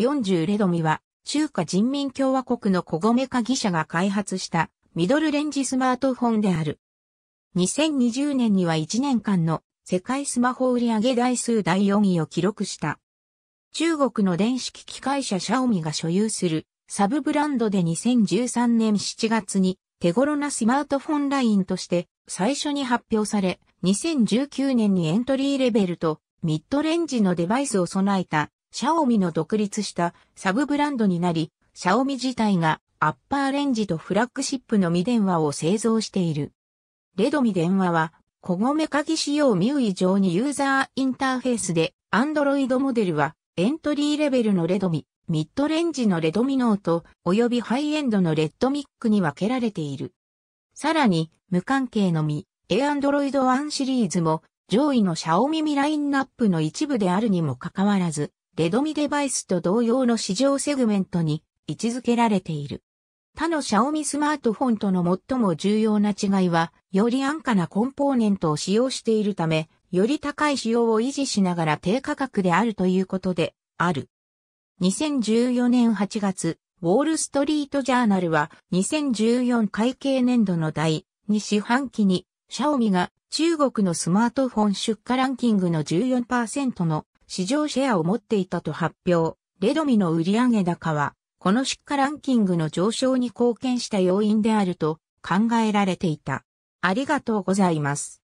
40レドミは、中華人民共和国の小米技者が開発したミドルレンジスマートフォンである。2020年には1年間の世界スマホ売上台数第4位を記録した。中国の電子機器会社シャオミが所有するサブブランドで2013年7月に手頃なスマートフォンラインとして最初に発表され、2019年にエントリーレベルとミッドレンジのデバイスを備えたシャオミの独立したサブブランドになり、シャオミ自体がアッパーレンジとフラッグシップのみ電話を製造している。レドミ電話は、小め鍵仕様ミュウ以上にユーザーインターフェースで、アンドロイドモデルはエントリーレベルのレドミ、ミッドレンジのレドミノート、及びハイエンドのレッドミックに分けられている。さらに、無関係のみ、A Android 1シリーズも上位のシャオミミラインナップの一部であるにもかかわらず、レドミデバイスと同様の市場セグメントに位置づけられている。他のシャオミスマートフォンとの最も重要な違いは、より安価なコンポーネントを使用しているため、より高い仕様を維持しながら低価格であるということである。2014年8月、ウォールストリートジャーナルは2014会計年度の第2四半期に、シャオミが中国のスマートフォン出荷ランキングの14%の市場シェアを持っていたと発表。レドミの売上高は、この出荷ランキングの上昇に貢献した要因であると考えられていた。ありがとうございます。